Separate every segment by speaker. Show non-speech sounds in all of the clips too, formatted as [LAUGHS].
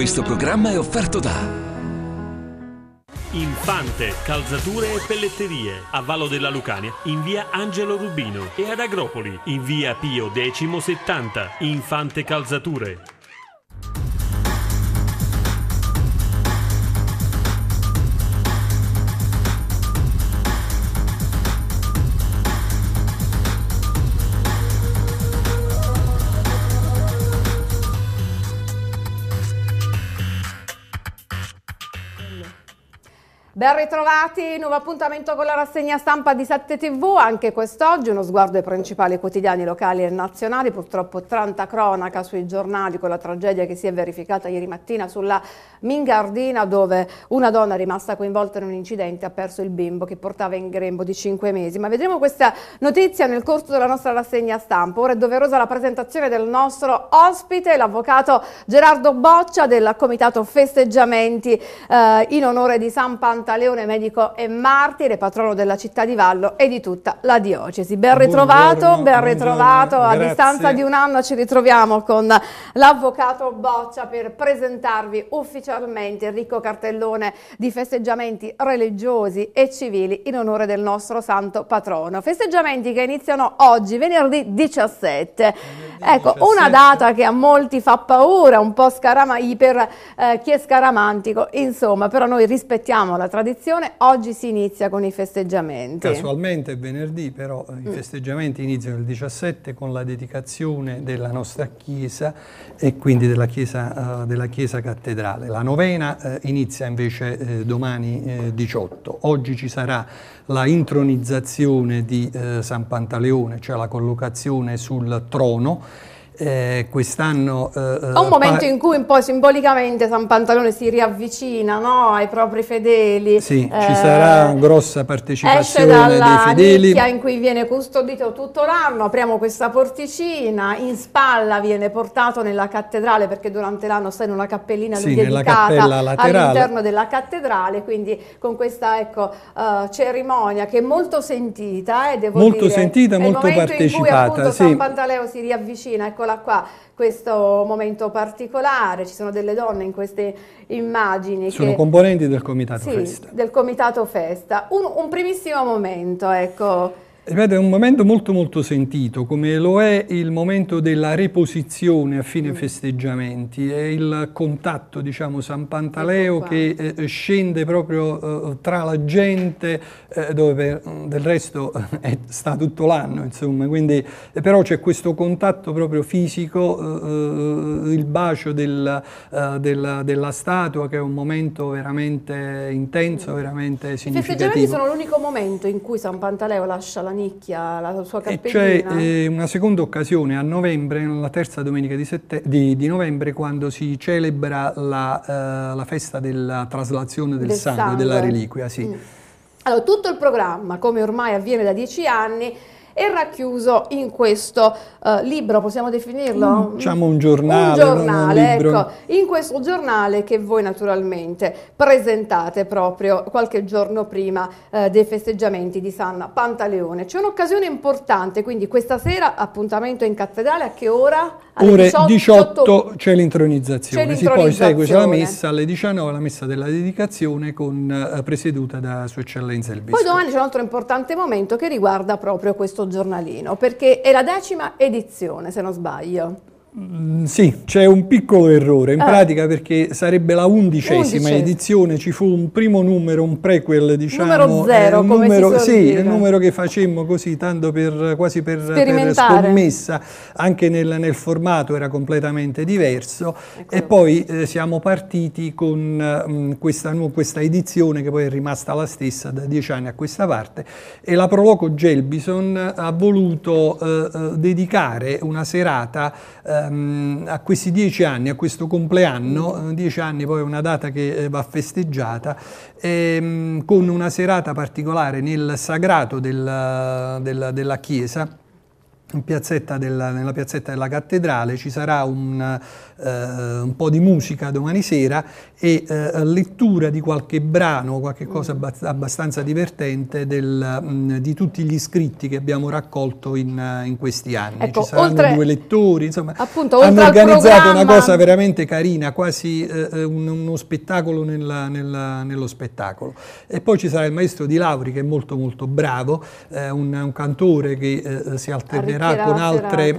Speaker 1: Questo programma è offerto da Infante, calzature e pelletterie a Vallo della Lucania in via Angelo Rubino e ad Agropoli in via Pio X 70 Infante Calzature
Speaker 2: Ben ritrovati, nuovo appuntamento con la rassegna stampa di 7 TV, anche quest'oggi uno sguardo ai principali quotidiani locali e nazionali, purtroppo tanta cronaca sui giornali con la tragedia che si è verificata ieri mattina sulla Mingardina dove una donna rimasta coinvolta in un incidente ha perso il bimbo che portava in grembo di 5 mesi, ma vedremo questa notizia nel corso della nostra rassegna stampa, ora è doverosa la presentazione del nostro ospite, l'avvocato Gerardo Boccia del Comitato Festeggiamenti eh, in onore di San Pantano Santa Leone, medico e martire, patrono della città di Vallo e di tutta la diocesi. Ben ritrovato, buongiorno, ben ritrovato. A distanza di un anno ci ritroviamo con l'avvocato Boccia per presentarvi ufficialmente il ricco cartellone di festeggiamenti religiosi e civili in onore del nostro santo patrono. Festeggiamenti che iniziano oggi, venerdì 17. Ecco, 17. una data che a molti fa paura, un po' scarama, per eh, chi è scaramantico, insomma, però noi rispettiamo la tradizione tradizione, oggi si inizia con i festeggiamenti.
Speaker 1: Casualmente è venerdì, però eh, i festeggiamenti iniziano il 17 con la dedicazione della nostra chiesa e quindi della chiesa, uh, della chiesa cattedrale. La novena uh, inizia invece uh, domani 18. Oggi ci sarà la intronizzazione di San Pantaleone, cioè la collocazione sul trono eh, quest'anno... Eh, eh un momento in
Speaker 2: cui un po' simbolicamente San Pantalone si riavvicina no, ai propri fedeli. Sì, ci eh, sarà una
Speaker 1: grossa partecipazione dei fedeli. Esce in
Speaker 2: cui viene custodito tutto l'anno, apriamo questa porticina, in spalla viene portato nella cattedrale perché durante l'anno sta in una cappellina sì, dedicata all'interno della cattedrale, quindi con questa ecco, uh, cerimonia che è molto sentita e eh, devo molto dire sentita, molto partecipata, in cui appunto sì. San Pantaleo si riavvicina ecco, eccola qua, questo momento particolare, ci sono delle donne in queste immagini. Sono che, componenti
Speaker 1: del Comitato sì, Festa.
Speaker 2: del Comitato Festa. Un, un primissimo momento, ecco.
Speaker 1: Ripeto, è un momento molto molto sentito, come lo è il momento della reposizione a fine mm. festeggiamenti, è il contatto, diciamo, San Pantaleo ecco che eh, eh, scende proprio eh, tra la gente, eh, dove per, mm, del resto eh, sta tutto l'anno, insomma, Quindi, eh, però c'è questo contatto proprio fisico, il bacio del, della, della, statua che è un momento veramente intenso, mm. veramente significativo. I festeggiamenti sono
Speaker 2: l'unico momento in cui San Pantaleo lascia la sua nicchia, la sua eh, cioè, cappellina. E c'è eh,
Speaker 1: una seconda occasione a novembre, la terza domenica di, sette, di, di novembre, quando si celebra la, eh, la festa della traslazione del, del sangue, sangue, della reliquia. Sì. Mm.
Speaker 2: Allora, tutto il programma, come ormai avviene da dieci anni, è racchiuso in questo eh, libro, possiamo definirlo? Mm,
Speaker 1: diciamo un giornale. Un giornale, un ecco,
Speaker 2: in questo giornale che voi naturalmente presentate proprio qualche giorno prima eh, dei festeggiamenti di San Pantaleone. C'è un'occasione importante, quindi questa sera appuntamento in cattedrale a che ora? ore 18,
Speaker 1: c'è l'intronizzazione, si poi segue la messa alle 19, la messa della dedicazione con, eh, presieduta da Sua Eccellenza il Vescovo. Poi domani
Speaker 2: c'è un altro importante momento che riguarda proprio questo giornalino, perché è la decima edizione, se non sbaglio.
Speaker 1: Mm, sì, c'è un piccolo errore, in ah. pratica perché sarebbe la undicesima Undice. edizione, ci fu un primo numero, un prequel diciamo. Numero eh, zero, eh, come si Sì, il numero che facemmo così, tanto per, quasi per, per scommessa, anche nel, nel, formato era completamente diverso Eccolo. e ecco. poi eh, siamo partiti con mh, mm, questa, questa, edizione che poi è rimasta la stessa da dieci anni a questa parte e la Proloco Gelbison ha voluto eh, eh dedicare una serata eh, Ehm, a questi dieci anni, a questo compleanno, eh, dieci anni poi è una data che eh, va festeggiata, ehm, con una serata particolare nel sagrato del, eh, del, della chiesa Piazzetta della, nella piazzetta della cattedrale ci sarà un, eh, un po' di musica domani sera e eh, lettura di qualche brano, qualche cosa abbastanza divertente del, mm, di tutti gli scritti che abbiamo raccolto in, in questi anni. Ecco, ci saranno oltre, due lettori, insomma, appunto, hanno organizzato una cosa veramente carina, quasi eh, eh, un, uno spettacolo nella, nella, nello spettacolo. E poi ci sarà il maestro Di Lauri che è molto molto bravo, eh, un, un, cantore che eh, si alternerà chiacchierare con,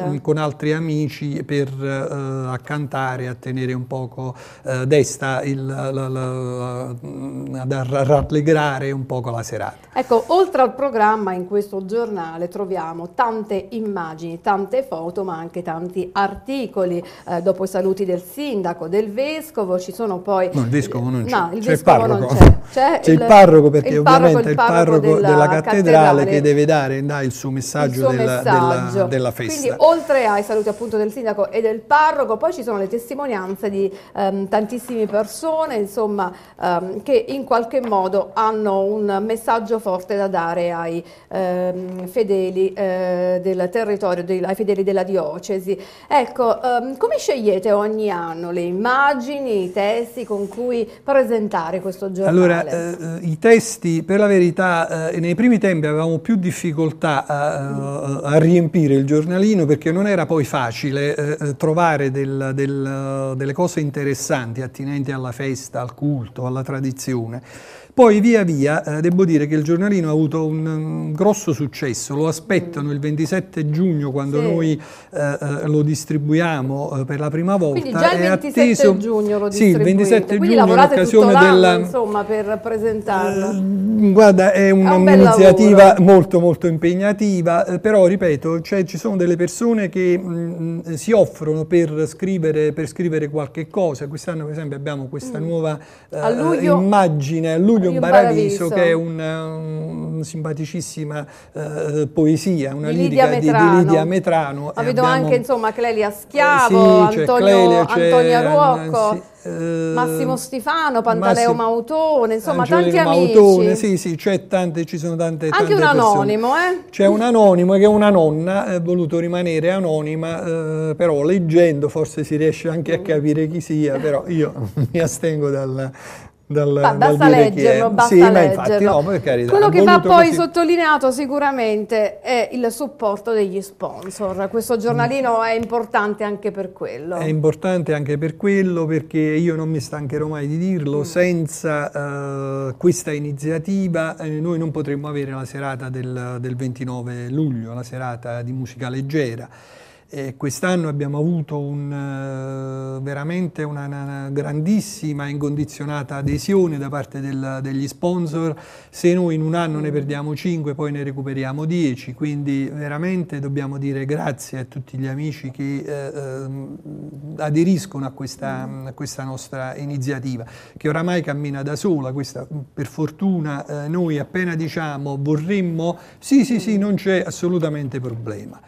Speaker 1: altre, con, altri amici per uh, accantare, a tenere un poco uh, desta, il, la, la, la, mm, ad rallegrare un poco la serata.
Speaker 2: Ecco, oltre al programma in questo giornale troviamo tante immagini, tante foto, ma anche tanti articoli. Eh, dopo i saluti del sindaco, del vescovo, ci sono poi... No, il
Speaker 1: vescovo non c'è, no, il c'è il parroco. C'è, c'è il, il parroco perché il ovviamente il parroco, il parroco della, della cattedrale, cattedrale, che deve dare dai, il suo messaggio, il suo della, messaggio pomeriggio. della festa. Quindi
Speaker 2: oltre ai saluti appunto del sindaco e del parroco, poi ci sono le testimonianze di ehm, tantissime persone, insomma, ehm, che in qualche modo hanno un messaggio forte da dare ai ehm, fedeli eh, del territorio, dei, ai fedeli della diocesi. Ecco, ehm, come scegliete ogni anno le immagini, i testi con cui presentare questo giornale? Allora,
Speaker 1: eh, eh i testi, per la verità, eh, nei primi tempi avevamo più difficoltà a, a riempire aprire il giornalino perché non era poi facile eh, eh trovare del, del, eh, delle cose interessanti attinenti alla festa, al culto, alla tradizione. Poi via via, eh, devo dire che il giornalino ha avuto un, un grosso successo, lo aspettano il 27 giugno quando sì. noi eh, eh lo distribuiamo eh, per la prima volta. Quindi già il 27 atteso, giugno lo distribuiamo. Sì, il 27 Quindi giugno l'occasione della...
Speaker 2: insomma per presentarlo.
Speaker 1: Eh, guarda, è un'iniziativa un molto molto impegnativa, eh, però ripeto, cioè, ci sono delle persone che mh, mm, mm, si offrono per scrivere, per scrivere qualche cosa. Quest'anno per esempio abbiamo questa mm. nuova immagine a luglio Giulio Baradiso, che è una un simpaticissima uh, poesia, una Lidia lirica di, di, Lidia Metrano. Ma vedo abbiamo... anche
Speaker 2: insomma Clelia eh, Schiavo, sì, Antonio, Clelia, Antonio Ruocco. Nancy, eh, Massimo Stefano, Pantaleo Massimo, Mautone, insomma Angelino tanti amici. Mautone, sì,
Speaker 1: sì, c'è tante, ci sono tante Anche tante un anonimo, eh? C'è un anonimo che è una nonna, ha voluto rimanere anonima, eh, però leggendo forse si riesce anche a mm. capire chi sia, però io [LAUGHS] mi astengo dalla, dal, basta dal leggerlo, basta sì, leggerlo. Infatti, no, carità, Quello che va poi così.
Speaker 2: sottolineato sicuramente è il supporto degli sponsor. Questo mm. giornalino è importante anche per quello. È
Speaker 1: importante anche per quello perché io non mi stancherò mai di dirlo, mm. senza uh, questa iniziativa eh, noi non potremmo avere la serata del, del 29 luglio, la serata di musica leggera. E quest'anno abbiamo avuto un, eh, veramente una, una, grandissima e incondizionata adesione da parte del, degli sponsor. Se noi in un anno ne perdiamo 5, poi ne recuperiamo 10. Quindi veramente dobbiamo dire grazie a tutti gli amici che eh, ehm, aderiscono a questa, a questa, nostra iniziativa, che oramai cammina da sola. Questa, per fortuna eh, noi appena diciamo vorremmo, sì, sì, sì, non c'è assolutamente problema.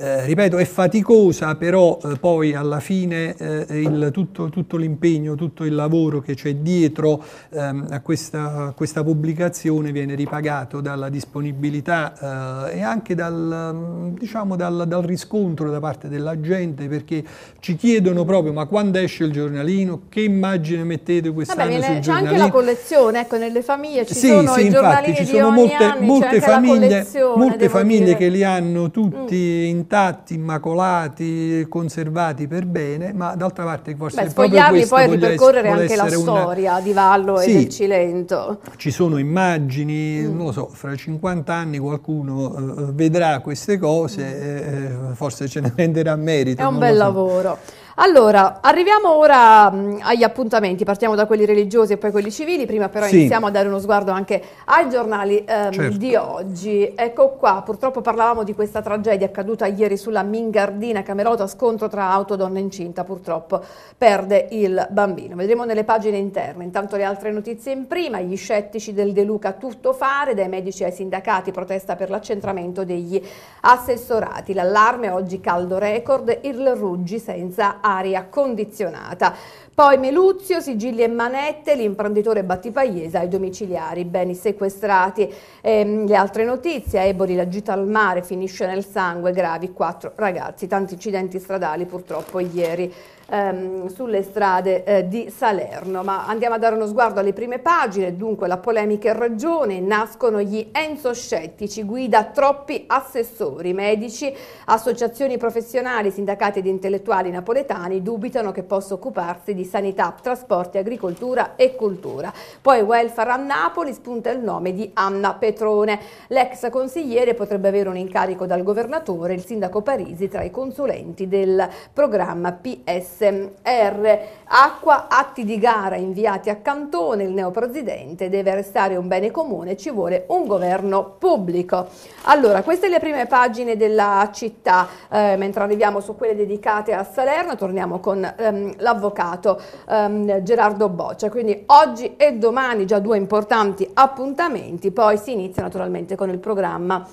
Speaker 1: Eh, ripeto, è faticosa, però eh, poi alla fine eh, il, tutto, tutto, l'impegno, tutto il lavoro che c'è dietro ehm, a, questa, a, questa, pubblicazione viene ripagato dalla disponibilità eh, e anche dal, diciamo, dal, dal, riscontro da parte della gente, perché ci chiedono proprio ma quando esce il giornalino, che immagine mettete quest'anno Vabbè, viene, C'è anche la
Speaker 2: collezione, ecco, nelle famiglie ci sì, sono sì, infatti, ci sono molte, anni, molte famiglie, molte famiglie che li
Speaker 1: hanno tutti mm. in intatti, immacolati, conservati per bene, ma d'altra parte forse Beh, proprio questo poi ripercorrere anche la storia
Speaker 2: di Vallo sì, e del Cilento.
Speaker 1: Ci sono immagini, mm. non lo so, fra 50 anni qualcuno eh, vedrà queste cose, mm. eh, eh, forse ce ne renderà merito. È un bel so.
Speaker 2: lavoro. Allora, arriviamo ora mh, mm, agli appuntamenti, partiamo da quelli religiosi e poi quelli civili, prima però sì. iniziamo a dare uno sguardo anche ai giornali ehm, certo. di oggi. Ecco qua, purtroppo parlavamo di questa tragedia accaduta ieri sulla Mingardina Camerota, scontro tra auto e donna incinta, purtroppo perde il bambino. Vedremo nelle pagine interne, intanto le altre notizie in prima, gli scettici del De Luca tutto fare, dai medici ai sindacati, protesta per l'accentramento degli assessorati, l'allarme oggi caldo record, il Ruggi senza aria condizionata. Poi Meluzio, sigilli e manette, l'imprenditore Battipagliesa i domiciliari, beni sequestrati. E, ehm, le altre notizie, Eboli la gita al mare finisce nel sangue, gravi quattro ragazzi, tanti incidenti stradali purtroppo ieri ehm, sulle strade eh, di Salerno. Ma andiamo a dare uno sguardo alle prime pagine, dunque la polemica è ragione. nascono gli Enzo Scettici, guida troppi assessori, medici, associazioni professionali, sindacati ed intellettuali napoletani dubitano che possa occuparsi di sanità, trasporti, agricoltura e cultura. Poi welfare a Napoli spunta il nome di Anna Petrone, l'ex consigliere potrebbe avere un incarico dal governatore, il sindaco Parisi tra i consulenti del programma PS tasse. Acqua, atti di gara inviati a Cantone, il neopresidente, deve restare un bene comune, ci vuole un governo pubblico. Allora, queste le prime pagine della città, eh, mentre arriviamo su quelle dedicate a Salerno, torniamo con ehm, l'avvocato ehm, Gerardo Boccia, quindi oggi e domani già due importanti appuntamenti, poi si inizia naturalmente con il programma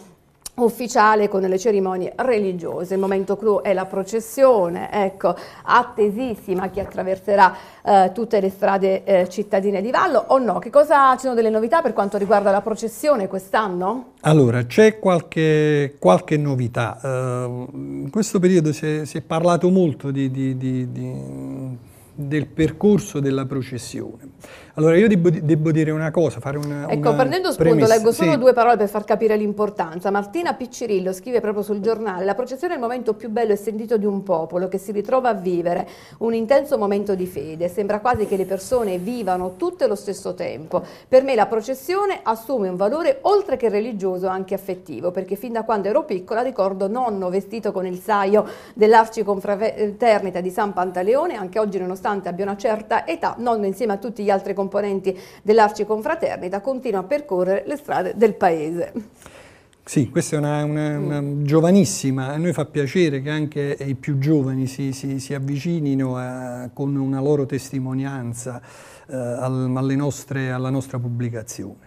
Speaker 2: ufficiale con le cerimonie religiose. Il momento clou è la processione, ecco, attesissima che attraverserà eh, tutte le strade eh, cittadine di Vallo o no? Che cosa ci sono delle novità per quanto riguarda la processione quest'anno?
Speaker 1: Allora, c'è qualche, qualche, novità. Uh, in questo periodo si è, si è parlato molto di, di, di, del percorso della processione. Allora io debbo, debbo dire una cosa, fare una Ecco, una prendendo spunto, premessa. leggo solo sì. due
Speaker 2: parole per far capire l'importanza. Martina Piccirillo scrive proprio sul giornale, la processione è il momento più bello e sentito di un popolo che si ritrova a vivere un intenso momento di fede. Sembra quasi che le persone vivano tutte allo stesso tempo. Per me la processione assume un valore oltre che religioso anche affettivo, perché fin da quando ero piccola ricordo nonno vestito con il saio dell'arciconfraternita di San Pantaleone, anche oggi nonostante abbia una certa età, nonno insieme a tutti gli altri compagni componenti dell'Arci Confraternita continua a percorrere le strade del paese.
Speaker 1: Sì, questa è una, una, una, giovanissima, a noi fa piacere che anche i più giovani si, si, si avvicinino a, con una loro testimonianza eh, al, nostre, alla nostra pubblicazione.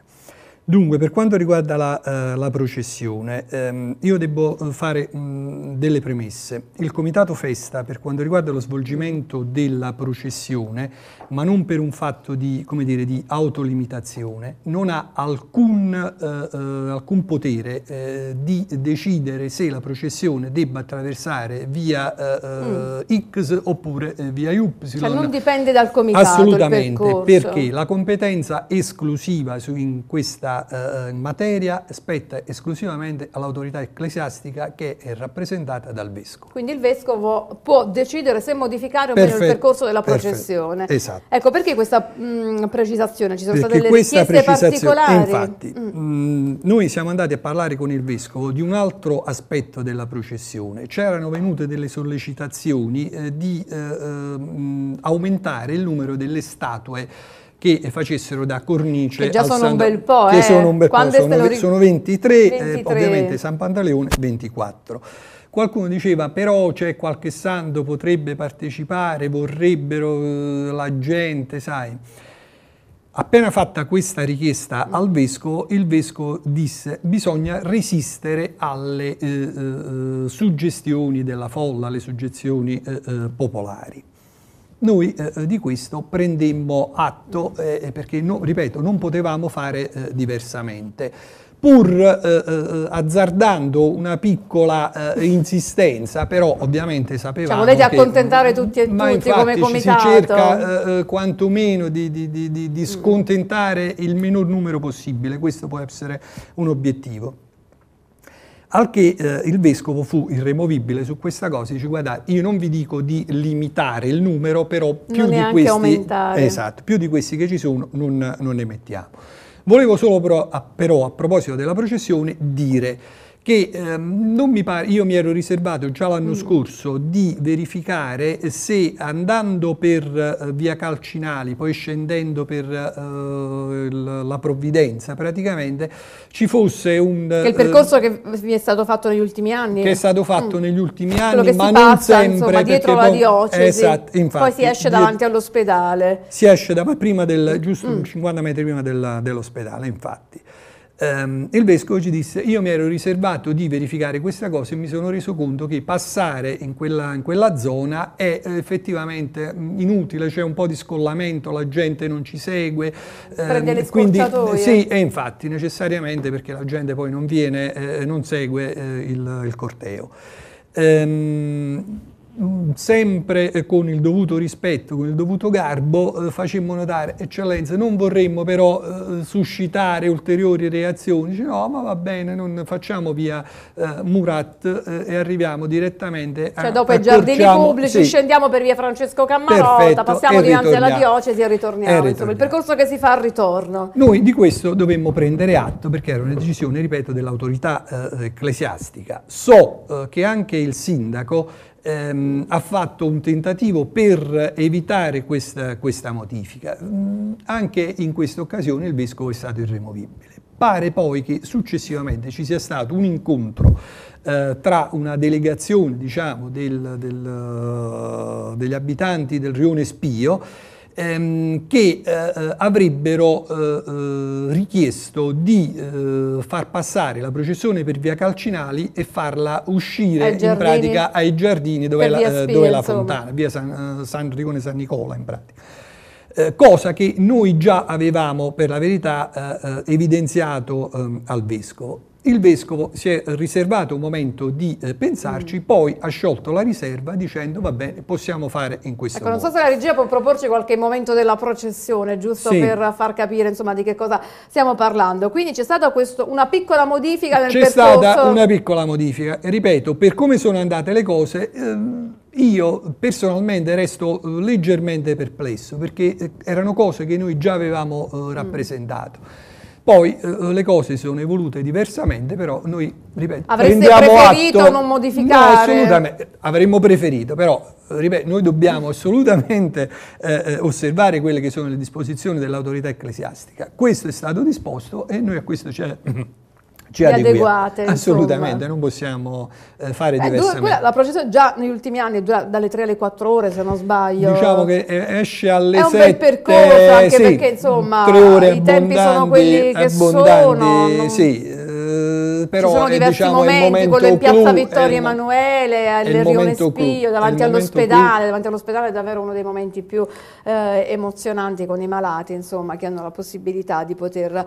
Speaker 1: Dunque, per quanto riguarda la, uh, la processione, ehm, io devo eh, fare mh, delle premesse. Il Comitato Festa, per quanto riguarda lo svolgimento della processione, ma non per un fatto di, dire, di autolimitazione, non ha alcun, uh, uh, alcun potere di decidere se la processione debba attraversare via mm. X oppure via Y. Cioè non dipende dal Comitato Assolutamente, perché la competenza esclusiva su, in questa la eh, eh materia spetta esclusivamente all'autorità ecclesiastica che è rappresentata dal vescovo.
Speaker 2: Quindi il vescovo può decidere se modificare o meno il percorso della processione. Perfetto, esatto. Ecco, perché questa mh, mm, precisazione? Ci sono perché state delle richieste particolari? Infatti, mm.
Speaker 1: mh, mm, noi siamo andati a parlare con il vescovo di un altro aspetto della processione. C'erano venute delle sollecitazioni eh, di eh, mh, eh, mm, aumentare il numero delle statue che facessero da cornice. Che già sono San... un bel po', che eh? sono, un bel po', sono, ric- sono 23, 23. Eh, ovviamente San Pantaleone 24. Qualcuno diceva però c'è qualche santo potrebbe partecipare, vorrebbero eh, la gente, sai. Appena fatta questa richiesta al vescovo, il vescovo disse bisogna resistere alle eh, eh, eh suggestioni della folla, alle suggestioni eh, popolari. Noi eh, di questo prendemmo atto eh, eh, perché, no, ripeto, non potevamo fare eh, diversamente. Pur eh, eh, azzardando una piccola insistenza, però ovviamente sapevamo. Cioè, volete che, accontentare mm,
Speaker 2: tutti e ma tutti infatti, come comitato? Si cerca
Speaker 1: quantomeno di, di, di, di mm. scontentare il minor numero possibile, questo può essere un obiettivo. Al che eh, il vescovo fu irremovibile su questa cosa, dice guarda, io non vi dico di limitare il numero, però più, di questi, esatto, più di questi che ci sono non, non ne mettiamo. Volevo solo però a, però a proposito della processione dire che ehm, non mi pare, io mi ero riservato già l'anno mm. scorso di verificare se andando per eh, via Calcinali, poi scendendo per eh, la Provvidenza praticamente, ci fosse un... Che il eh, percorso
Speaker 2: eh, che vi è stato fatto negli ultimi anni. Che è stato fatto mm. negli ultimi anni, ma non passa, sempre... Insomma, dietro la diocesi, esatto, infatti, poi si esce davanti all'ospedale.
Speaker 1: Si esce da, prima del, giusto mm. 50 metri prima dell'ospedale, infatti. Um, il vescovo ci disse io mi ero riservato di verificare questa cosa e mi sono reso conto che passare in quella, in quella zona è eh, effettivamente mm, inutile, c'è un po' di scollamento, la gente non ci segue. Prende ehm, um, le quindi, Sì, e infatti necessariamente perché la gente poi non viene, eh, non segue eh, il, il, corteo. Um, Mm, sempre eh, con il dovuto rispetto, con il dovuto garbo, eh, facemmo notare, eccellenza, non vorremmo però eh, suscitare ulteriori reazioni, dice no ma va bene, non facciamo via Murat e arriviamo direttamente a... Cioè dopo i giardini pubblici sì.
Speaker 2: scendiamo per via Francesco Cammarotta, Perfetto, passiamo dinanzi alla diocesi e ritorniamo, Insomma, il percorso che si fa al ritorno.
Speaker 1: Noi di questo dovremmo prendere atto perché era una decisione, ripeto, dell'autorità ecclesiastica. So che anche il sindaco ehm, ha fatto un tentativo per evitare questa, questa modifica. Mm, anche in questa occasione il vescovo è stato irremovibile. Pare poi che successivamente ci sia stato un incontro eh, tra una delegazione diciamo, del, del, eh, degli abitanti del rione Spio ehm, che eh, eh avrebbero eh, eh, richiesto di eh, far passare la processione per via Calcinali e farla uscire in pratica ai giardini dove è la, Spia, dove è la fontana, via San, San Rigone San Nicola in pratica. cosa che noi già avevamo per la verità eh, eh, evidenziato ehm, al vescovo. Il vescovo si è riservato un momento di eh, pensarci, mm. poi ha sciolto la riserva dicendo va bene, possiamo fare in questo ecco, modo. Non so se la
Speaker 2: regia può proporci qualche momento della processione, giusto sì. per far capire insomma, di che cosa stiamo parlando. Quindi c'è stata questo, una piccola modifica nel c'è percorso? C'è stata una
Speaker 1: piccola modifica. Ripeto, per come sono andate le cose... Ehm, io personalmente resto eh, leggermente perplesso perché eh, erano cose che noi già avevamo eh, mm. rappresentato. Mm. Poi eh, le cose sono evolute diversamente, però noi, ripeto, Avreste preferito atto, non modificare? No, assolutamente, avremmo preferito, però, ripeto, noi dobbiamo assolutamente eh, eh, osservare quelle che sono le disposizioni dell'autorità ecclesiastica. Questo è stato disposto e noi a questo ci ci adeguate. Assolutamente, insomma. non possiamo eh, fare Beh, diversamente. Dura, quella, la
Speaker 2: processione già negli ultimi anni dura dalle 3 alle 4 ore, se non sbaglio. Diciamo che
Speaker 1: eh, esce alle 7. È un bel percorso, anche sì, perché
Speaker 2: insomma i tempi sono quelli che sono. Non...
Speaker 1: Sì, eh, eh, però Ci sono diversi diciamo, momenti, quello in Piazza Vittorio
Speaker 2: Emanuele, al Rione Spio, davanti all'ospedale, davanti all'ospedale è davvero uno dei momenti più eh, emozionanti con i malati, insomma, che hanno la possibilità di poter eh,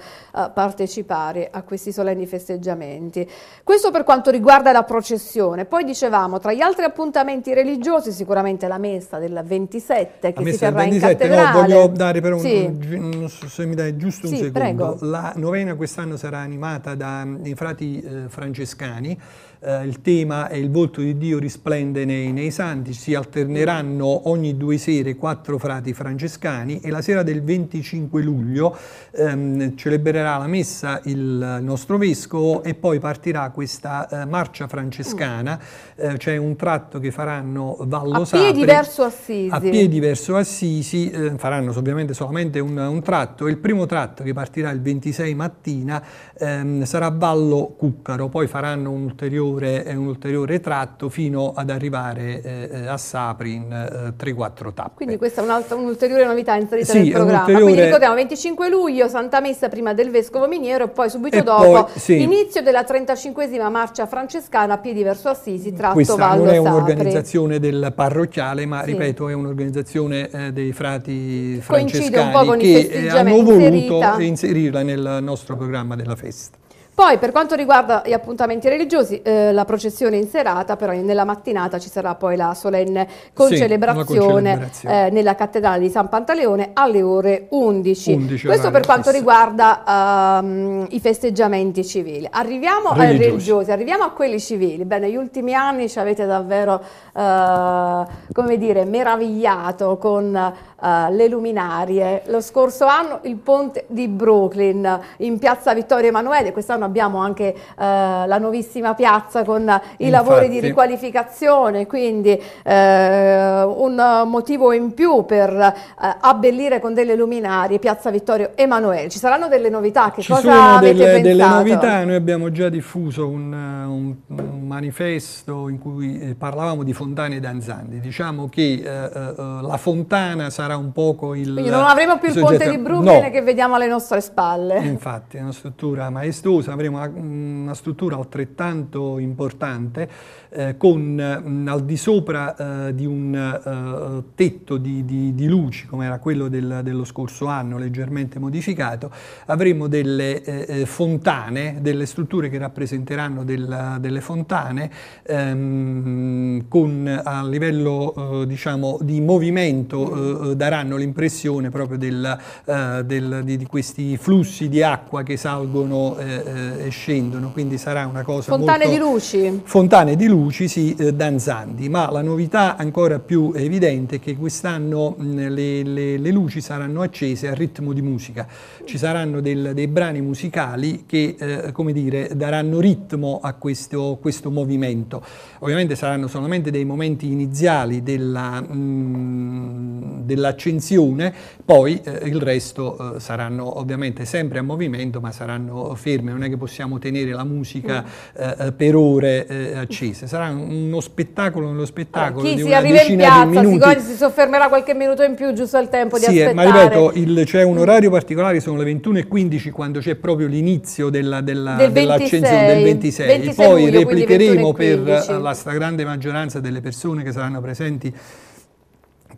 Speaker 2: partecipare a questi solenni festeggiamenti. Questo per quanto riguarda la processione. Poi dicevamo, tra gli altri appuntamenti religiosi, sicuramente la messa del 27 che si terrà 27, in cattedrale. No, voglio dare però, sì.
Speaker 1: un, se mi dai giusto un secondo, prego. la novena quest'anno sarà animata da, infatti frati eh, francescani eh, il tema è il volto di Dio risplende nei, nei, santi, si alterneranno ogni due sere quattro frati francescani e la sera del 25 luglio ehm, celebrerà la messa il nostro vescovo e poi partirà questa eh, marcia francescana, eh, c'è un tratto che faranno Vallo Sapri. A piedi verso
Speaker 2: Assisi. A piedi
Speaker 1: verso Assisi, eh, faranno ovviamente solamente un, un tratto, il primo tratto che partirà il 26 mattina ehm, sarà Vallo Cuccaro, poi faranno un ulteriore ulteriore, eh, un ulteriore tratto fino ad arrivare eh, eh a Sapri in eh, 3-4 tappe.
Speaker 2: Quindi questa è un'ulteriore un novità inserita sì, nel programma. Ulteriore... Quindi ricordiamo 25 luglio, Santa Messa prima del Vescovo Miniero e poi subito e dopo poi, sì. inizio della 35esima marcia francescana a piedi verso Assisi tratto questa Vallo Sapri. Questa non è un'organizzazione
Speaker 1: del parrocchiale ma sì. ripeto è un'organizzazione eh, dei frati francescani che eh, hanno voluto inserita. inserirla nel nostro programma della festa.
Speaker 2: Poi per quanto riguarda gli appuntamenti religiosi, eh, la processione in serata, però nella mattinata ci sarà poi la solenne concelebrazione, sì, eh, nella cattedrale di San Pantaleone alle ore 11. 11 Questo per quanto stessa. riguarda um, i festeggiamenti civili. Arriviamo religiosi. ai religiosi, arriviamo a quelli civili. Beh, negli ultimi anni ci avete davvero, uh, come dire, meravigliato con... Uh, le luminarie. Lo scorso anno il ponte di Brooklyn in piazza Vittorio Emanuele, quest'anno intorno abbiamo anche eh, la nuovissima piazza con i Infatti. lavori di riqualificazione, quindi eh, un motivo in più per eh, abbellire con delle luminarie Piazza Vittorio Emanuele. Ci saranno delle novità? Che Ci cosa avete delle, pensato? delle novità,
Speaker 1: noi abbiamo già diffuso un, eh, un, un manifesto in cui eh, parlavamo di fontane danzanti, diciamo che eh, la fontana sarà un poco il... Quindi non avremo più il, il ponte di Brooklyn no.
Speaker 2: che vediamo alle nostre spalle.
Speaker 1: Infatti, è una struttura maestosa avremo una, una struttura altrettanto importante eh, con mh, mm, al di sopra eh, di un eh, tetto di, di, di luci come era quello del, dello scorso anno leggermente modificato, avremo delle eh, eh, fontane, delle strutture che rappresenteranno del, delle fontane ehm, con a livello diciamo, di movimento daranno l'impressione proprio del, del, di, di questi flussi di acqua che salgono eh, eh, scendono, quindi sarà una cosa Fontane molto... di luci. Fontane di luci, sì, eh, danzanti, ma la novità ancora più evidente è che quest'anno le, le, le, luci saranno accese a ritmo di musica. Ci saranno del, dei brani musicali che, eh, come dire, daranno ritmo a questo, questo, movimento. Ovviamente saranno solamente dei momenti iniziali dell'accensione, dell poi eh, il resto eh, saranno ovviamente sempre a movimento, ma saranno ferme, non è che possiamo tenere la musica mm. eh, eh, per ore eh, accese. Sarà uno spettacolo nello spettacolo allora, chi si arriva in piazza, si, si,
Speaker 2: soffermerà qualche minuto in più giusto al tempo di sì, eh, aspettare. ma ripeto,
Speaker 1: il, c'è un mm. orario particolare, sono le 21.15 quando c'è proprio l'inizio della, della, del dell'accensione del 26. 26 Poi luglio, replicheremo per la stragrande maggioranza delle persone che saranno presenti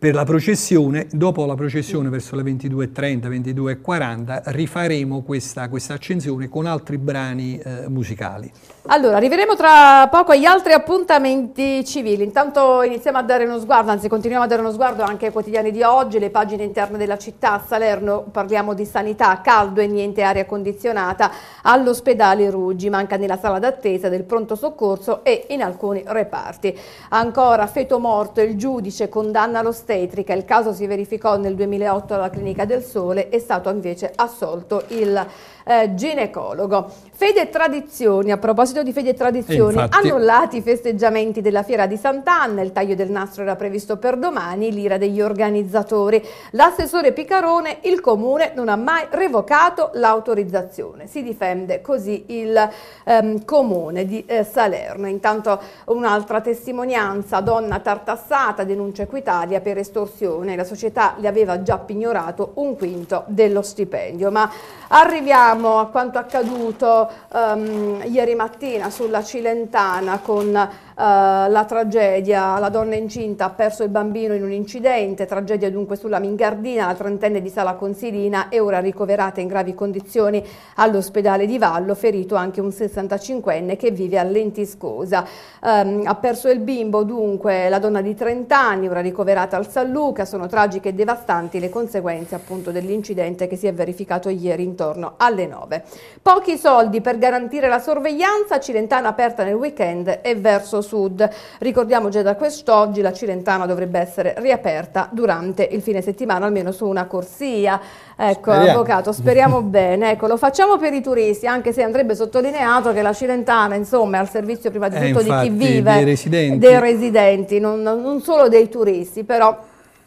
Speaker 1: per la processione, dopo la processione verso le 22.30, 22.40 rifaremo questa, questa, accensione con altri brani eh, musicali.
Speaker 2: Allora, arriveremo tra poco agli altri appuntamenti civili, intanto iniziamo a dare uno sguardo, anzi continuiamo a dare uno sguardo anche ai quotidiani di oggi, le pagine interne della città, A Salerno parliamo di sanità, caldo e niente aria condizionata, all'ospedale Ruggi, manca nella sala d'attesa del pronto soccorso e in alcuni reparti. Ancora feto morto, il giudice condanna lo stesso ostetrica, il caso si verificò nel 2008 alla Clinica del Sole, è stato invece assolto il eh, ginecologo. Fede e tradizioni, a proposito di fede e tradizioni, e annullati i festeggiamenti della fiera di Sant'Anna, il taglio del nastro era previsto per domani, l'ira degli organizzatori. L'assessore Picarone, il comune non ha mai revocato l'autorizzazione, si difende così il ehm, comune di eh, Salerno. Intanto un'altra testimonianza, donna tartassata denuncia Equitalia per estorsione, la società le aveva già pignorato un quinto dello stipendio. Ma arriviamo pensiamo a quanto accaduto um, ieri mattina sulla Cilentana con eh, la tragedia, la donna incinta ha perso il bambino in un incidente, tragedia dunque sulla Mingardina, la trentenne di Sala Consilina è ora ricoverata in gravi condizioni all'ospedale di Vallo, ferito anche un 65enne che vive all'Entiscosa. Um, ehm, ha perso il bimbo dunque la donna di 30 anni, ora ricoverata al San Luca, sono tragiche e devastanti le conseguenze appunto dell'incidente che si è verificato ieri intorno alle 9. Pochi soldi per garantire la sorveglianza, Cilentana aperta nel weekend e verso Sud. Ricordiamo già da quest'oggi la Cirentana dovrebbe essere riaperta durante il fine settimana, almeno su una corsia. Ecco, speriamo. avvocato, speriamo [LAUGHS] bene. Ecco, lo facciamo per i turisti, anche se andrebbe sottolineato che la Cirentana, insomma, è al servizio prima di eh, tutto eh, infatti, di chi vive, dei residenti, dei residenti non, non solo dei turisti, però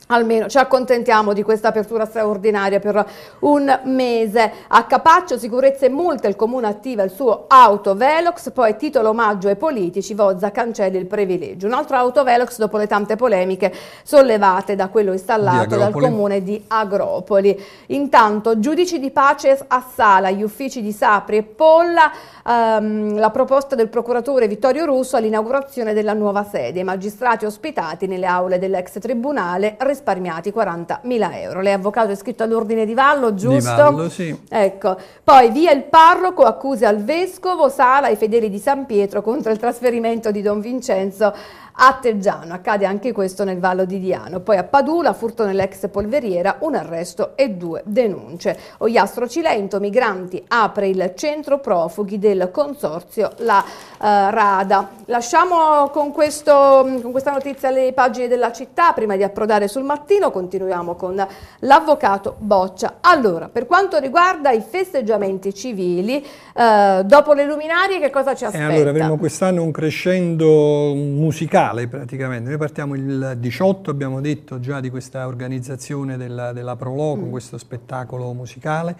Speaker 2: Almeno ci accontentiamo di questa apertura straordinaria per un mese. A Capaccio sicurezza e multe, il comune attiva il suo autovelox, poi titolo omaggio ai politici, Vozza cancelli il privilegio. Un altro autovelox dopo le tante polemiche sollevate da quello installato dal comune di Agropoli. Intanto giudici di pace a Sala, gli uffici di Sapri e Polla, ehm, la proposta del procuratore Vittorio Russo all'inaugurazione della nuova sede, i magistrati ospitati nelle aule dell'ex tribunale risparmiati 40.000 euro. Lei è avvocato è scritto all'ordine di Vallo, giusto? Di Vallo, sì. Ecco. Poi via il parroco, accuse al vescovo, sala ai fedeli di San Pietro contro il trasferimento di Don Vincenzo a Teggiano. Accade anche questo nel Vallo di Diano. Poi a Padula, furto nell'ex polveriera, un arresto e due denunce. Ogliastro Cilento, migranti, apre il centro profughi del consorzio La eh, Rada. Lasciamo con, questo, con questa notizia le pagine della città. Prima di approdare sul mattino continuiamo con l'avvocato Boccia. Allora, per quanto riguarda i festeggiamenti civili, eh, dopo le luminarie che cosa ci aspetta? Eh, allora, avremo
Speaker 1: quest'anno un crescendo musicale mondiale praticamente. Noi partiamo il 18, abbiamo detto già, di questa organizzazione della, della Proloco, mm. questo spettacolo musicale.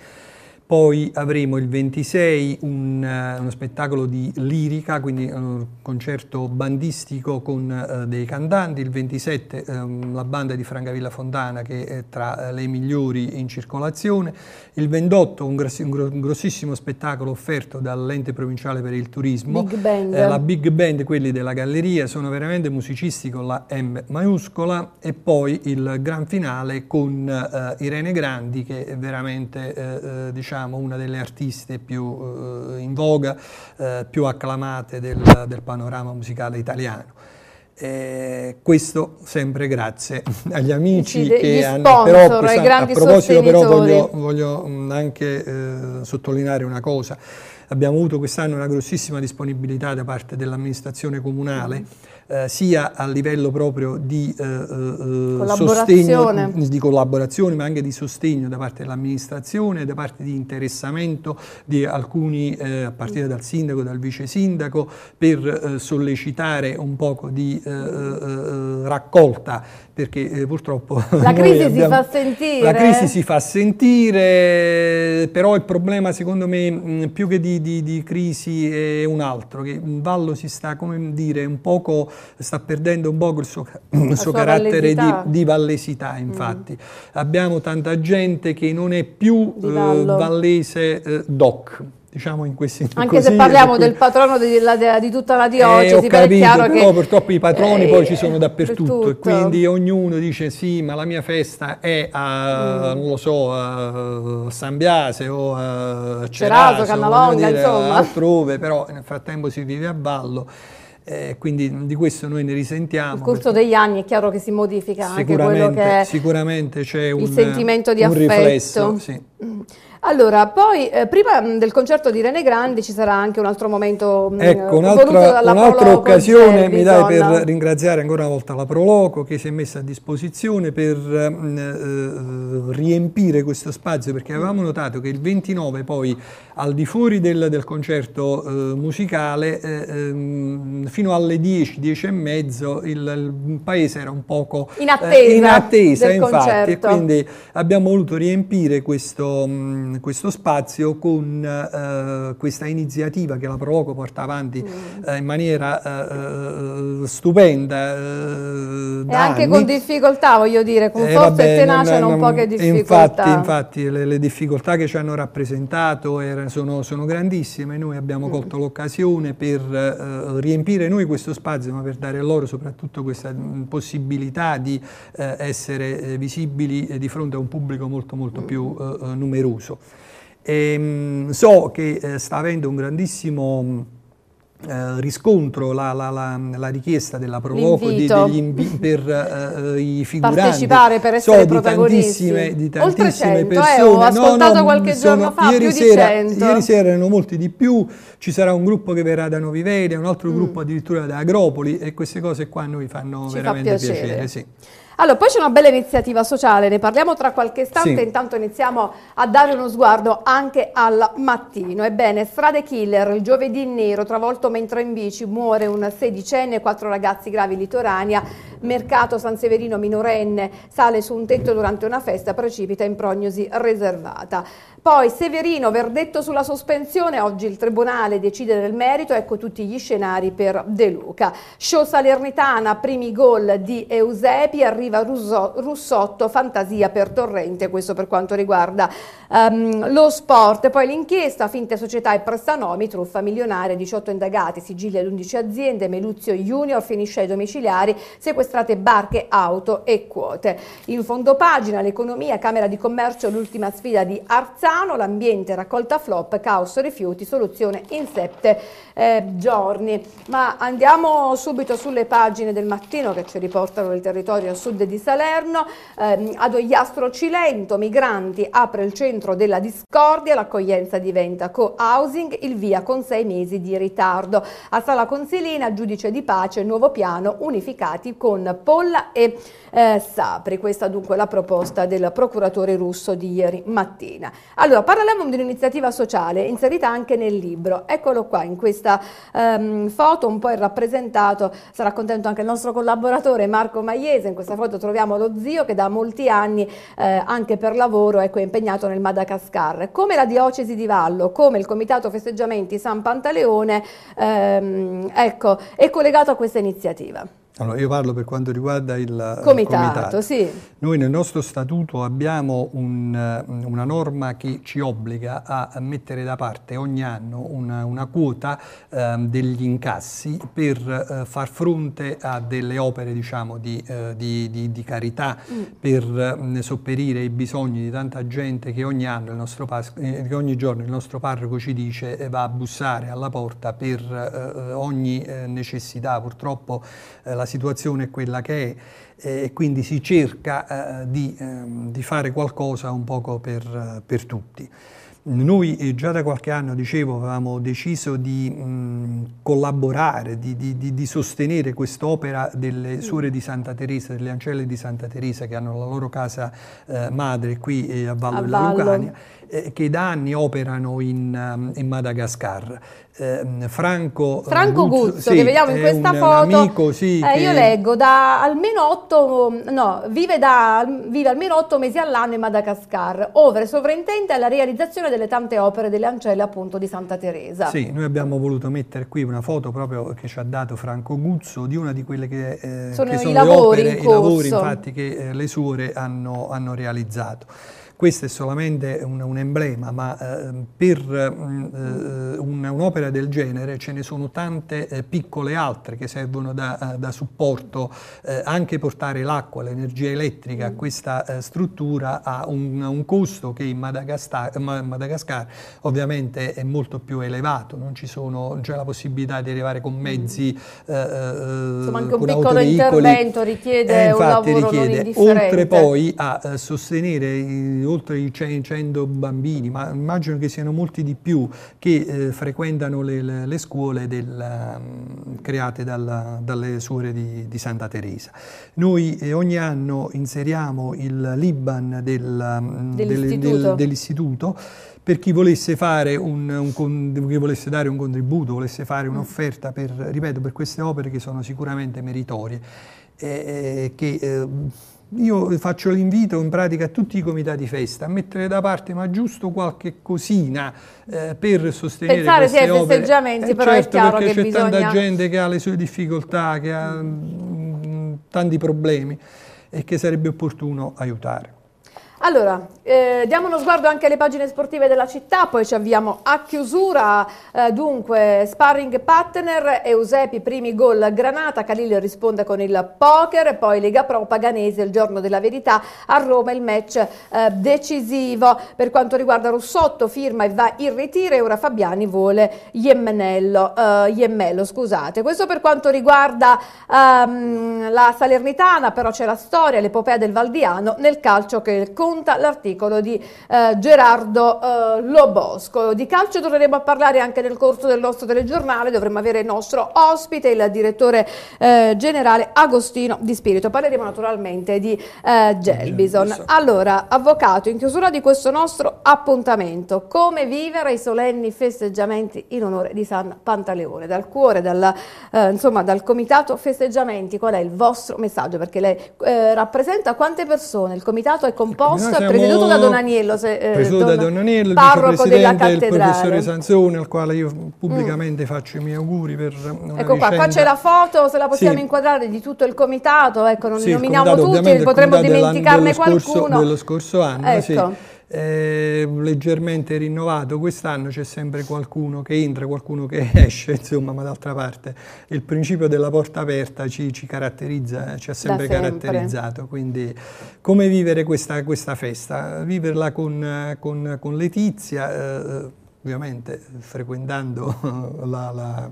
Speaker 1: Poi avremo il 26 un, uh, uno spettacolo di lirica, quindi un concerto bandistico con uh, dei cantanti. Il 27 eh, um, la banda di Francavilla Fontana che è tra le migliori in circolazione. Il 28 un, grossi, un, grossissimo spettacolo offerto dall'ente provinciale per il turismo. Big band. Eh, la big band, quelli della galleria, sono veramente musicisti con la M maiuscola. E poi il gran finale con Irene Grandi che è veramente diciamo diciamo, una delle artiste più eh, in voga, eh, più acclamate del, del, panorama musicale italiano. Eh, questo sempre grazie [LAUGHS] agli amici sì, che hanno però questa, a proposito però voglio, voglio mm, anche eh, sottolineare una cosa abbiamo avuto quest'anno una grossissima disponibilità da parte dell'amministrazione comunale mm eh, sia a livello proprio di, eh, eh, eh sostegno, di collaborazione, ma anche di sostegno da parte dell'amministrazione, da parte di interessamento di alcuni, eh, a partire dal sindaco, dal vice sindaco, per sollecitare un poco di raccolta perché eh, purtroppo... La [LAUGHS] crisi abbiamo, si fa sentire. La crisi eh. si fa sentire, però il problema secondo me mm, più che di, di, di, crisi è un altro, che Vallo si sta, come dire, un poco, sta perdendo un poco il suo, il suo carattere Di, di, vallesità, mm. infatti. Mm. Abbiamo tanta gente che non è più eh, vallese eh, doc diciamo in questi anche così, se parliamo cui, del
Speaker 2: patrono di, la, di, tutta la eh, diocesi eh, capito, è però che, purtroppo i patroni eh, poi ci eh, sono dappertutto e quindi
Speaker 1: ognuno dice sì ma la mia festa è a mm. non lo so a San Biase o a Ceraso, Ceraso Cannalonga dire, insomma altrove però nel frattempo si vive a ballo eh, quindi di questo noi ne risentiamo. Nel corso
Speaker 2: degli anni è chiaro che si modifica anche quello che è
Speaker 1: sicuramente c'è un, il sentimento di un affetto. Riflesso, sì.
Speaker 2: mm. Allora, poi eh, prima mm, del concerto di Rene Grandi ci sarà anche un altro momento mm, ecco, un'altra, un'altra occasione mi dai donna. per
Speaker 1: ringraziare ancora una volta la Proloco che si è messa a disposizione per eh, eh riempire questo spazio perché avevamo notato che il 29 poi al di fuori del, del concerto eh, musicale, eh, ehm, fino alle 10, 10 e mezzo, il, il paese era un poco in eh, attesa, in attesa infatti, concerto. e quindi abbiamo voluto riempire questo, mh, mm, questo spazio con eh, questa iniziativa che la Provoco porta avanti mm. Eh, in maniera stupenda. e anni. anche con
Speaker 2: difficoltà, voglio dire, con forza e tenacia, non, non poche difficoltà. Infatti,
Speaker 1: infatti le, le difficoltà che ci hanno rappresentato erano sono, sono grandissime, noi abbiamo mm. colto l'occasione per eh, eh, riempire noi questo spazio, ma per dare loro soprattutto questa mm, possibilità di eh, essere eh, visibili eh, di fronte a un pubblico molto molto mm. più numeroso. E, ehm, so che sta avendo un grandissimo eh, riscontro la, la, la, la, richiesta della Provoco di, invi- per uh, i figuranti partecipare per essere so, protagonisti di tantissime, di tantissime Oltre 100, persone eh, ho ascoltato no, no, qualche sono, giorno fa ieri sera, ieri sera erano molti di più ci sarà un gruppo che verrà da Novi Vede, un altro mm. gruppo addirittura da Agropoli e queste cose qua a noi fanno Ci veramente fa piacere, piacere sì.
Speaker 2: Allora, poi c'è una bella iniziativa sociale, ne parliamo tra qualche istante, sì. intanto iniziamo a dare uno sguardo anche al mattino. Ebbene, strade killer, il giovedì nero, travolto mentre in bici, muore un sedicenne, quattro ragazzi gravi in Litorania, mercato San Severino minorenne, sale su un tetto durante una festa, precipita in prognosi riservata. Poi Severino, verdetto sulla sospensione, oggi il Tribunale decide nel merito, ecco tutti gli scenari per De Luca. Show Salernitana, primi gol di Eusepi, arriva arriva Russo, Russotto, fantasia per Torrente, questo per quanto riguarda um, lo sport. Poi l'inchiesta, finte società e prestanomi, truffa milionaria, 18 indagati, sigilli ad 11 aziende, Meluzio Junior finisce ai domiciliari, sequestrate barche, auto e quote. In fondo pagina l'economia, Camera di Commercio, l'ultima sfida di Arzano, l'ambiente, raccolta flop, caos rifiuti, soluzione in sette eh, giorni. Ma andiamo subito sulle pagine del mattino che ci riportano il territorio a sud di Salerno. Eh, ad Ogliastro Cilento, migranti, apre il centro della discordia, l'accoglienza diventa co-housing, il via con sei mesi di ritardo. A Sala Consilina, giudice di pace, nuovo piano, unificati con Polla e eh, Sapri. Questa dunque è la proposta del procuratore russo di ieri mattina. Allora, parlavamo di un'iniziativa sociale inserita anche nel libro. Eccolo qua, in questa ehm, foto un po' è rappresentato, sarà contento anche il nostro collaboratore Marco Maiese, in questa foto troviamo lo zio che da molti anni eh, anche per lavoro ecco, è impegnato nel Madagascar. Come la diocesi di Vallo, come il comitato festeggiamenti San Pantaleone, ehm, ecco, è collegato a questa iniziativa.
Speaker 1: Allora, io parlo per quanto riguarda eh, il comitato. comitato. Sì. Noi nel nostro statuto abbiamo un, eh, una norma che ci obbliga a mettere da parte ogni anno una, una quota eh, degli incassi per eh, far fronte a delle opere diciamo, di, eh, di, di, di, carità, mm. per mm, sopperire i bisogni di tanta gente che ogni, pas- eh, che ogni, giorno il nostro parroco ci dice e va a bussare alla porta per ogni necessità. Purtroppo la situazione è quella che è eh, e quindi si cerca eh, di, ehm, di, fare qualcosa un poco per, eh, per tutti. Noi già da qualche anno, dicevo, avevamo deciso di mh, collaborare, di, di, di sostenere quest'opera delle mm. suore di Santa Teresa, delle ancelle di Santa Teresa che hanno la loro casa eh, madre qui a Vallo della Lucania, eh, che da anni operano in, ehm, in Madagascar. Ehm, eh, Franco, Franco Guzzo, Guzzo sì, che vediamo in questa un, foto. Un amico, sì, eh, che... Io leggo
Speaker 2: da almeno 8, no, vive, da, vive almeno 8 mesi all'anno in Madagascar, ovvero sovrintende alla realizzazione delle tante opere delle ancelle appunto di Santa Teresa. Sì,
Speaker 1: noi abbiamo voluto mettere qui una foto proprio che ci ha dato Franco Guzzo di una di quelle che, eh, sono, che sono, i lavori, opere, i lavori infatti che eh, le suore hanno, hanno realizzato. Questo è solamente un, un emblema, ma ehm, mm, eh, per eh, un'opera del genere ce ne sono tante eh, piccole altre che servono da, eh, da supporto, eh, anche portare l'acqua, l'energia elettrica a mm. questa eh, struttura ha un, un, costo che in Madagascar, Madagascar, ovviamente è molto più elevato, non, sono, non c'è la possibilità di arrivare con mezzi mm. Insomma, anche un piccolo intervento richiede infatti, un lavoro richiede, non indifferente. Oltre poi a sostenere oltre i 100 bambini, ma immagino che siano molti di più che eh, frequentano le, le, scuole del, ehm, create dalla, dalle suore di, di, Santa Teresa. Noi eh, ogni anno inseriamo il Liban del, mm, dell'istituto. Del, dell'istituto per chi volesse, un, un, chi volesse, dare un contributo, volesse fare mm. un'offerta per, ripeto, per queste opere che sono sicuramente meritorie. Eh, eh che, eh, io faccio l'invito in pratica a tutti i comitati festa a mettere da parte ma giusto qualche cosina eh, per sostenere Pensare queste sì, ai festeggiamenti, eh, però certo, è chiaro perché c'è bisogna... tanta gente che ha le sue difficoltà, che ha mh, mm, tanti problemi e che sarebbe opportuno aiutare.
Speaker 2: Allora, eh, diamo uno sguardo anche alle pagine sportive della città, poi ci avviamo a chiusura. Eh, dunque, sparring partner, Eusepi, primi gol Granata, Calilio risponde con il poker, poi Lega Pro Paganese, il giorno della verità, a Roma il match eh, decisivo. Per quanto riguarda Rossotto, firma e va in ritiro e ora Fabiani vuole Iemmenello, eh, Iemmello. Scusate. Questo per quanto riguarda ehm, la Salernitana, però c'è la storia, l'epopea del Valdiano nel calcio che... il Con racconta l'articolo di eh, Gerardo eh, Lobosco. Di calcio torneremo a parlare anche nel corso del nostro telegiornale, dovremo avere il nostro ospite, il direttore eh, generale Agostino Di Spirito. Parleremo naturalmente di eh, Gelbison. Allora, avvocato, in chiusura di questo nostro appuntamento, come vivere i solenni festeggiamenti in onore di San Pantaleone? Dal cuore, dalla, eh, insomma, dal comitato festeggiamenti, qual è il vostro messaggio? Perché lei eh, rappresenta quante persone? Il comitato è composto? Mosca, presieduto da Don Aniello, se, eh, presieduto Don, da Don
Speaker 1: Aniello, il vicepresidente il professore Sanzone, al quale io pubblicamente mm. faccio i miei auguri per una Ecco qua, qua c'è la
Speaker 2: foto, se la possiamo sì. inquadrare, di tutto il comitato, ecco, non sì, nominiamo tutti, potremmo dimenticarne qualcuno. Dello scorso
Speaker 1: anno, ecco. sì eh, leggermente rinnovato, quest'anno c'è sempre qualcuno che entra, qualcuno che [LAUGHS] esce, insomma, ma d'altra parte il principio della porta aperta ci, ci caratterizza, ci ha sempre, sempre, caratterizzato, quindi come vivere questa, questa festa? Viverla con, con, con Letizia, eh, ovviamente frequentando [LAUGHS] la, la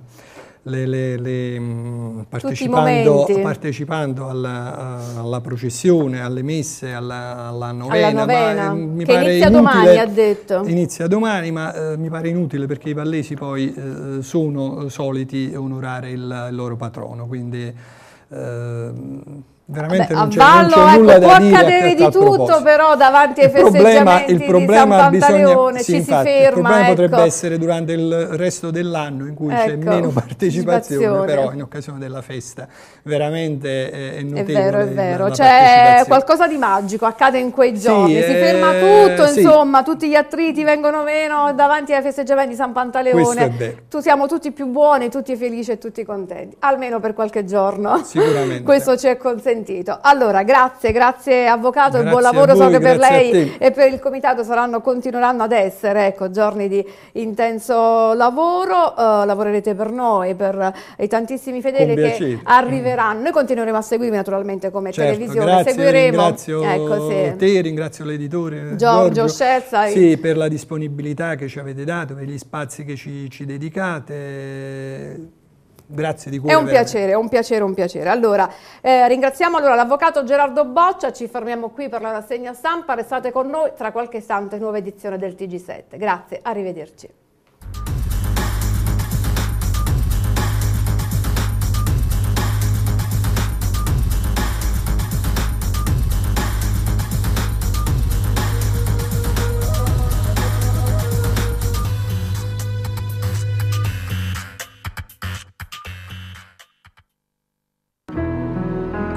Speaker 1: le, le, le, mm, partecipando, partecipando alla, alla, processione, alle messe, alla, alla novena. Alla novena. Ma, eh, inizia inutile, domani, ha detto. Inizia domani, ma eh, mi pare inutile perché i pallesi poi eh, sono soliti onorare il, il, loro patrono, quindi... Eh, Veramente Vabbè, non c'è, ballo, non c'è ecco, nulla da dire. Può accadere di tutto,
Speaker 2: però, davanti ai il festeggiamenti problema, il di San Pantaleone sì, ci infatti, si ferma. Il problema ecco. potrebbe
Speaker 1: essere durante il resto dell'anno in cui ecco, c'è meno partecipazione, però in occasione della festa veramente è, è notevole. È vero, è vero. C'è
Speaker 2: qualcosa di magico, accade in quei giorni, sì, si eh, ferma tutto, sì. insomma, tutti gli attriti vengono meno davanti ai festeggiamenti di San Pantaleone. Tu, siamo tutti più buoni, tutti felici e tutti contenti, almeno per qualche giorno. Sicuramente. [LAUGHS] Questo ci è consentito sentito. Allora, grazie, grazie avvocato grazie e buon lavoro. Voi, so che per lei e per il comitato saranno, continueranno ad essere ecco, giorni di intenso lavoro. Uh, lavorerete per noi, per i tantissimi fedeli che arriveranno. Noi continueremo a seguirvi naturalmente come certo, televisione. Grazie, Seguiremo. Ringrazio ecco, sì.
Speaker 1: te, ringrazio l'editore Giorgio, Scerza. Sì, per la disponibilità che ci avete dato, per gli spazi che ci, ci dedicate Grazie di cuore. È un piacere,
Speaker 2: è un piacere, un piacere. Allora, eh, ringraziamo allora l'avvocato Gerardo Boccia, ci fermiamo qui per la rassegna stampa, restate con noi tra qualche istante nuova edizione del TG7. Grazie, arrivederci.